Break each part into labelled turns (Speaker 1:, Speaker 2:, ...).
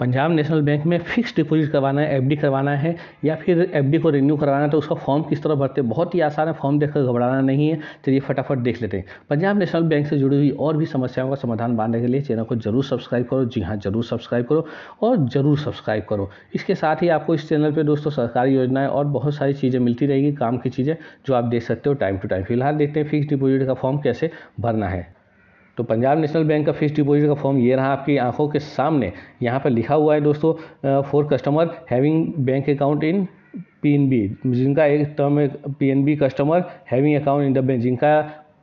Speaker 1: Punjab National Bank में fix deposit करवाना है एफडी करवाना है या फिर एफडी को रिन्यू करवाना है तो उसका फॉर्म किस तरह भरते हैं बहुत ही आसान है फॉर्म देखकर घबराना नहीं है चलिए फटाफट देख लेते हैं पंजाब नेशनल बैंक से जुड़ी हुई और भी समस्याओं का समाधान पाने के लिए चैनल को जरूर सब्सक्राइब करो जी हाँ जरूर सब्सक्राइब करो और जरूर सब्सक्राइब करो इसके साथ ही आपको इस चैनल पर दोस्तों सरकारी योजनाएँ और बहुत सारी चीज़ें मिलती रहेगी काम की चीज़ें जो आप देख सकते हो टाइम टू टाइम फिलहाल देखते हैं फिक्स डिपोजिट का फॉर्म कैसे भरना है तो पंजाब नेशनल बैंक का फिक्स डिपॉजिट का फॉर्म ये रहा आपकी आंखों के सामने यहाँ पर लिखा हुआ है दोस्तों for customer having bank account in PNB जिनका एक टर्म है PNB customer having account in the bank जिनका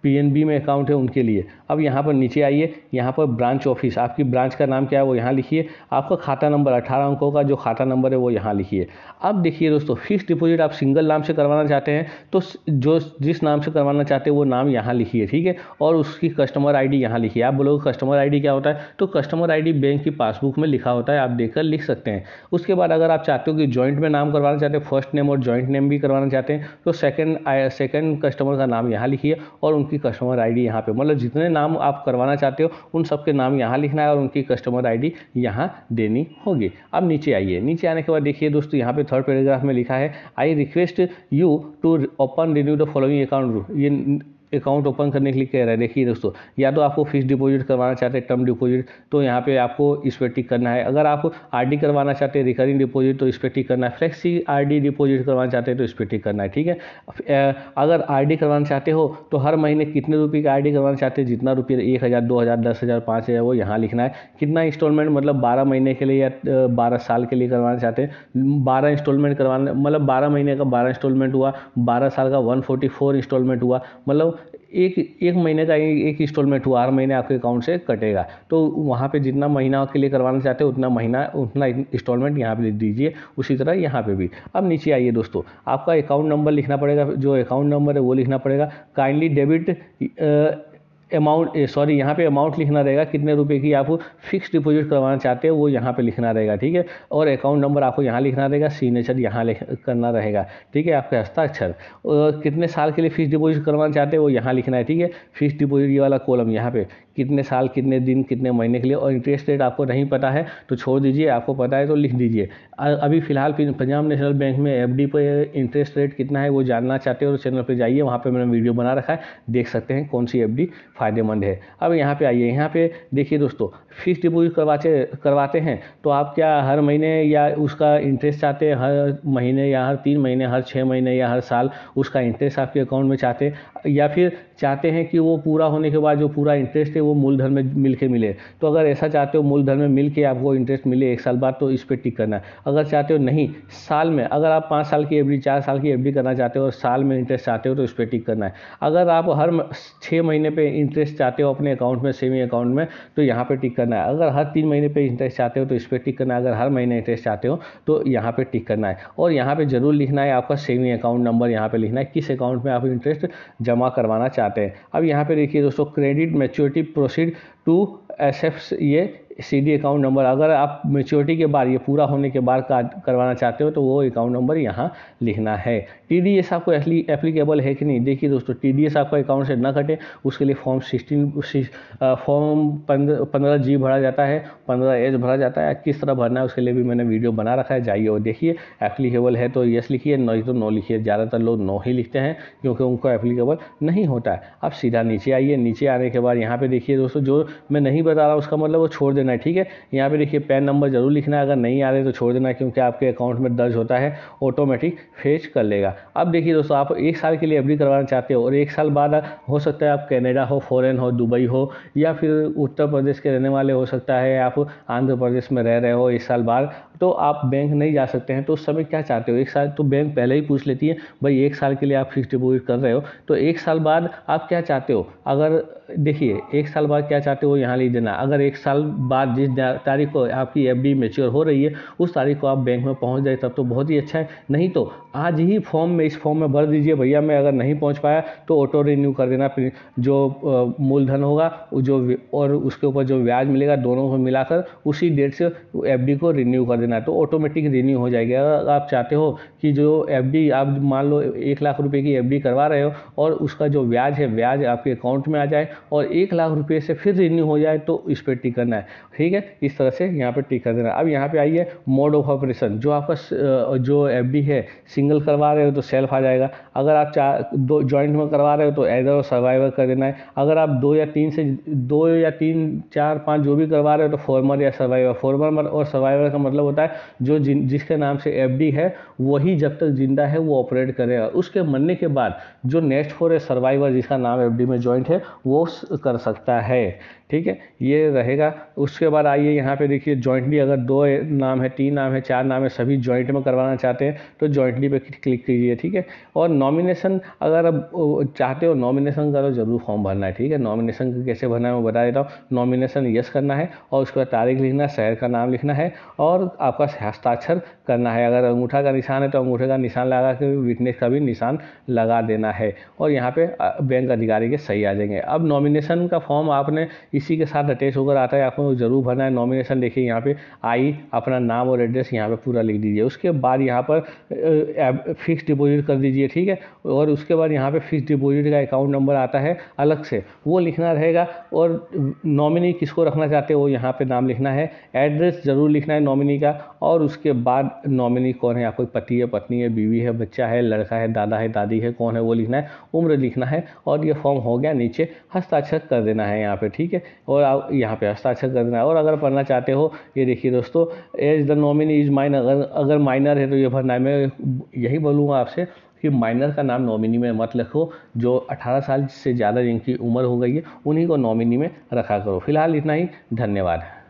Speaker 1: पीएनबी में अकाउंट है उनके लिए अब यहाँ पर नीचे आइए यहाँ पर ब्रांच ऑफिस आपकी ब्रांच का नाम क्या है वो यहाँ लिखिए आपका खाता नंबर अठारह अंकों का जो खाता नंबर है वो यहाँ लिखिए अब देखिए दोस्तों फिक्स डिपॉजिट आप सिंगल नाम से करवाना चाहते हैं तो जो जिस नाम से करवाना चाहते हैं वो नाम यहाँ लिखिए ठीक है और उसकी कस्टमर आई डी यहाँ लिखिए आप बोलोगे कस्टमर आई डी क्या होता है तो कस्टमर आई डी बैंक की पासबुक में लिखा होता है आप देख लिख सकते हैं उसके बाद अगर आप चाहते हो कि जॉइंट में नाम करवाना चाहते हैं फर्स्ट नेम और जॉइंट नेम भी करवाना चाहते हैं तो सेकेंड सेकेंड कस्टमर का नाम यहाँ लिखिए और उनकी की कस्टमर आईडी यहाँ पे मतलब जितने नाम आप करवाना चाहते हो उन सबके नाम यहाँ लिखना है और उनकी कस्टमर आईडी यहाँ देनी होगी अब नीचे आइए नीचे आने के बाद देखिए दोस्तों यहाँ पे थर्ड पैराग्राफ में लिखा है I request you to open renew the following account ये अकाउंट ओपन करने के लिए कह रहा है देखिए दोस्तों या तो आपको फिक्स डिपॉजिट करवाना चाहते हैं टर्म डिपॉजिट तो यहाँ पे आपको इस पर टिक करना है अगर आप आर करवाना चाहते हैं रिकरिंग डिपॉजिट तो इस पर टिक करना है फ्लेक्सी आर डिपॉजिट करवाना चाहते हैं तो इस पर टिक करना है ठीक है अगर आर करवाना चाहते हो तो हर महीने कितने रुपये की आर करवाना चाहते हैं जितना रुपये एक हज़ार दो हज़ार दस हज़ार पाँच हज़ार वो यहाँ लिखना है कितना इंस्टॉलमेंट मतलब बारह महीने के लिए या बारह साल के लिए करवाना चाहते हैं बारह इंस्टॉलमेंट करवाना मतलब बारह महीने का बारह इंस्टॉलमेंट हुआ बारह साल का वन फोर्टी फोर इंस्टॉलमेंट हुआ मतलब एक एक महीने का एक इंस्टॉलमेंट हुआ हर महीने आपके अकाउंट से कटेगा तो वहाँ पे जितना महीना के लिए करवाना चाहते हो उतना महीना उतना इंस्टॉलमेंट यहाँ पे लिख दीजिए उसी तरह यहाँ पे भी अब नीचे आइए दोस्तों आपका अकाउंट नंबर लिखना पड़ेगा जो अकाउंट नंबर है वो लिखना पड़ेगा kindly debit amount sorry eh, यहाँ पे अमाउंट लिखना रहेगा कितने रुपए की आप फिक्स डिपॉजिट करवाना चाहते हो वो यहाँ पे लिखना रहेगा ठीक है और अकाउंट नंबर आपको यहाँ लिखना रहेगा सिग्नेचर यहाँ करना रहेगा ठीक है आपके हस्ताक्षर और कितने साल के लिए फिक्स डिपॉजिट करवाना चाहते हो वो यहाँ लिखना है ठीक है फिक्स डिपॉजिट ये वाला कॉलम यहाँ पे कितने साल कितने दिन कितने महीने के लिए और इंटरेस्ट रेट आपको नहीं पता है तो छोड़ दीजिए आपको पता है तो लिख दीजिए अभी फ़िलहाल पंजाब नेशनल बैंक में एफ डी पर इंटरेस्ट रेट कितना है वो जानना चाहते हो तो चैनल पर जाइए वहाँ पर मैंने वीडियो बना रखा है देख सकते हैं कौन सी एफ डी फ़ायदेमंद है अब यहाँ पर आइए यहाँ पर देखिए दोस्तों फिक्स डिपोजिट करवाते करवाते हैं तो आप क्या हर महीने या उसका इंटरेस्ट चाहते हैं हर महीने या हर तीन महीने हर छः महीने या हर साल उसका इंटरेस्ट आपके अकाउंट में चाहते हैं या फिर चाहते हैं कि वो पूरा होने के बाद जो पूरा इंटरेस्ट है वो मूलधन में मिल के मिले तो अगर ऐसा चाहते हो मूलधन में मिल के आपको इंटरेस्ट मिले एक साल बाद तो इस पर टिक करना है अगर चाहते हो नहीं साल में अगर आप पाँच साल की एफ चार साल की एफ करना चाहते हो और साल में इंटरेस्ट चाहते हो तो इस पर टिक करना है अगर आप हर छः महीने पर इंटरेस्ट चाहते हो अपने अकाउंट में सेविंग अकाउंट में तो यहाँ पर टिक करना है अगर हर तीन महीने पर इंटरेस्ट चाहते हो तो इस पर टिक करना है अगर हर महीने इंटरेस्ट चाहते हो तो यहाँ पर टिक करना है और यहाँ पर जरूर लिखना है आपका सेविंग अकाउंट नंबर यहाँ पर लिखना है किस अकाउंट में आप इंटरेस्ट जमा करवाना चाहते बात है अब यहाँ पे देखिए दोस्तों credit maturity proceed to S ये सी डी अकाउंट नंबर अगर आप मेच्योरिटी के बाद ये पूरा होने के बाद का करवाना चाहते हो तो वो अकाउंट नंबर यहाँ लिखना है टी डी एस आपको एप्लीकेबल है कि नहीं देखिए दोस्तों टी डी एस आपका अकाउंट से ना कटे उसके लिए फॉर्म सिक्सटीन फॉर्म पंद्रह जी भरा जाता है पंद्रह एच भरा जाता है किस तरह भरना है उसके लिए भी मैंने वीडियो बना रखा है जाइए और देखिए एप्लीकेबल है तो येस लिखिए नहीं तो नो लिखिए ज़्यादातर लोग नो ही लिखते हैं क्योंकि उनको एप्लीकेबल नहीं होता है आप सीधा नीचे आइए नीचे आने के बाद यहाँ पर देखिए दोस्तों जो मैं नहीं बता रहा उसका मतलब वो छोड़ दे देना है ठीक है यहाँ पे देखिए पैन नंबर जरूर लिखना है अगर नहीं आ रहे तो छोड़ देना क्योंकि आपके अकाउंट में दर्ज होता है ऑटोमेटिक फेच कर लेगा अब देखिए दोस्तों आप एक साल के लिए एफ करवाना चाहते हो और एक साल बाद हो सकता है आप कैनेडा हो फॉरन हो दुबई हो या फिर उत्तर प्रदेश के रहने वाले हो सकता है आप आंध्र प्रदेश में रह रहे हो एक साल बाद तो आप बैंक नहीं जा सकते हैं तो उस समय क्या चाहते हो एक साल तो बैंक पहले ही पूछ लेती है भाई एक साल के लिए आप फिक्स डिपोजिट कर रहे हो तो एक साल बाद आप क्या चाहते हो अगर देखिए एक साल बाद क्या चाहते हो यहाँ लिख देना अगर एक साल बाद जिस तारीख को आपकी एफ डी मेच्योर हो रही है उस तारीख को आप बैंक में पहुँच जाए तब तो बहुत ही अच्छा है नहीं तो आज ही फॉर्म में इस फॉर्म में भर दीजिए भैया मैं अगर नहीं पहुँच पाया तो ऑटो रिन्यू कर देना जो मूलधन होगा जो और उसके ऊपर जो ब्याज मिलेगा दोनों को मिलाकर उसी डेट से एफ को रिन्यू कर देना करना है तो ऑटोमेटिक रिन्यू हो जाएगी अगर आप चाहते हो कि जो एफ आप मान लो एक लाख रुपये की एफ करवा रहे हो और उसका जो ब्याज है ब्याज आपके अकाउंट में आ जाए और एक लाख रुपये से फिर रिन्यू हो जाए तो इस पर टिक करना है ठीक है इस तरह से यहाँ पर टिक कर देना अब यहाँ पर आइए मोड ऑफ ऑपरेशन जो आपका जो एफ है सिंगल करवा रहे हो तो सेल्फ आ जाएगा अगर आप चार दो जॉइंट में करवा रहे हो तो एदर और सर्वाइवर कर देना है अगर आप दो या तीन से दो या तीन चार पाँच जो भी करवा रहे हो तो फॉर्मर या सर्वाइवर फॉर्मर और सर्वाइवर का मतलब होता है जो जिन जिसके नाम से एफ है वही जब तक जिंदा है वो ऑपरेट करेगा उसके मरने के बाद जो नेक्स्ट फॉर ए सर्वाइवर जिसका नाम एफ में जॉइंट है वो कर सकता है ठीक है ये रहेगा उसके बाद आइए यहाँ पे देखिए जॉइंटली अगर दो नाम है तीन नाम है चार नाम है सभी जॉइंट में करवाना चाहते हैं तो जॉइंटली पे क्लिक कीजिए ठीक है और नॉमिनेशन अगर अब चाहते हो नॉमिनेशन करो ज़रूर फॉर्म भरना है ठीक है नॉमिनेशन कैसे भरना है मैं बता देता हूँ नॉमिनेशन यस करना है और उसके बाद तारीख लिखना है शहर का नाम लिखना है और आपका हस्ताक्षर करना है अगर अंगूठा का निशान है तो अंगूठे का निशान लगा के विटनेस का भी निशान लगा देना है और यहाँ पर बैंक अधिकारी के सही आ जाएंगे अब नॉमिनेशन का फॉर्म आपने इस किसी के साथ अटैच होकर आता है आपको ज़रूर भरना है नॉमिनेशन देखिए यहाँ पे आई अपना नाम और एड्रेस यहाँ पे पूरा लिख दीजिए उसके बाद यहाँ पर फिक्स डिपॉजिट कर दीजिए ठीक है और उसके बाद यहाँ पे फिक्स डिपॉजिट का अकाउंट नंबर आता है अलग से वो लिखना रहेगा और नॉमिनी किसको रखना चाहते हो वो यहाँ पर नाम लिखना है एड्रेस ज़रूर लिखना है नॉमिनी का और उसके बाद नॉमिनी कौन है आपको पति है पत्नी है बीवी है बच्चा है लड़का है दादा है दादी है कौन है वो लिखना है उम्र लिखना है और ये फॉर्म हो गया नीचे हस्ताक्षर कर देना है यहाँ पर ठीक है और आप यहाँ पे हस्ताक्षर करना है और अगर पढ़ना चाहते हो ये देखिए दोस्तों as the nominee is minor अगर अगर माइनर है तो ये भरना है मैं यही बोलूँगा आपसे कि माइनर का नाम नॉमिनी में मत लिखो जो 18 साल से ज़्यादा जिनकी उम्र हो गई है उन्हीं को नॉमिनी में रखा करो फिलहाल इतना ही धन्यवाद